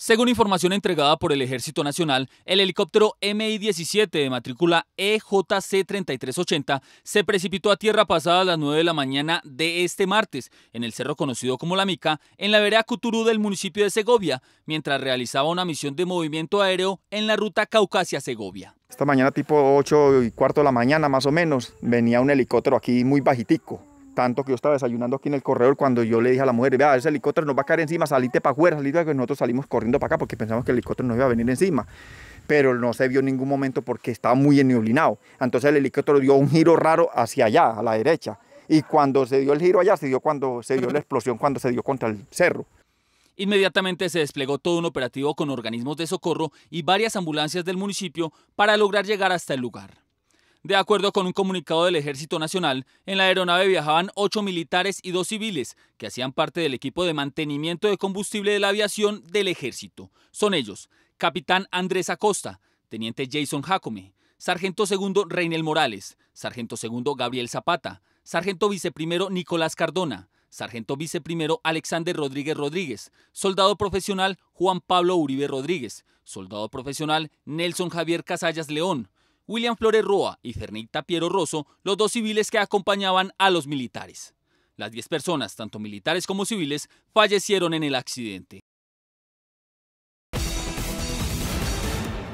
Según información entregada por el Ejército Nacional, el helicóptero MI-17 de matrícula EJC-3380 se precipitó a tierra pasada a las 9 de la mañana de este martes en el cerro conocido como La Mica, en la vereda Cuturú del municipio de Segovia, mientras realizaba una misión de movimiento aéreo en la ruta Caucasia-Segovia. Esta mañana tipo 8 y cuarto de la mañana más o menos venía un helicóptero aquí muy bajitico, tanto que yo estaba desayunando aquí en el corredor cuando yo le dije a la mujer, vea, ese helicóptero no va a caer encima, salite para afuera, salite para Nosotros salimos corriendo para acá porque pensamos que el helicóptero no iba a venir encima. Pero no se vio en ningún momento porque estaba muy enneblinado. Entonces el helicóptero dio un giro raro hacia allá, a la derecha. Y cuando se dio el giro allá, se dio cuando se dio la explosión, cuando se dio contra el cerro. Inmediatamente se desplegó todo un operativo con organismos de socorro y varias ambulancias del municipio para lograr llegar hasta el lugar. De acuerdo con un comunicado del Ejército Nacional, en la aeronave viajaban ocho militares y dos civiles, que hacían parte del equipo de mantenimiento de combustible de la aviación del Ejército. Son ellos, capitán Andrés Acosta, teniente Jason Jacome, sargento segundo Reynel Morales, sargento segundo Gabriel Zapata, sargento viceprimero Nicolás Cardona, sargento viceprimero Alexander Rodríguez Rodríguez, soldado profesional Juan Pablo Uribe Rodríguez, soldado profesional Nelson Javier Casallas León, William Flores Roa y Cernita Piero Rosso, los dos civiles que acompañaban a los militares. Las 10 personas, tanto militares como civiles, fallecieron en el accidente.